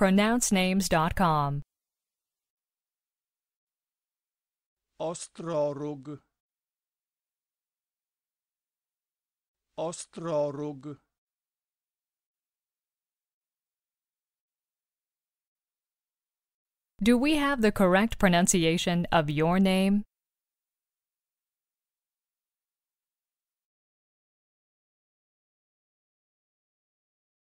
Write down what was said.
pronouncenames.com. Ostrorug Ostrorug Do we have the correct pronunciation of your name?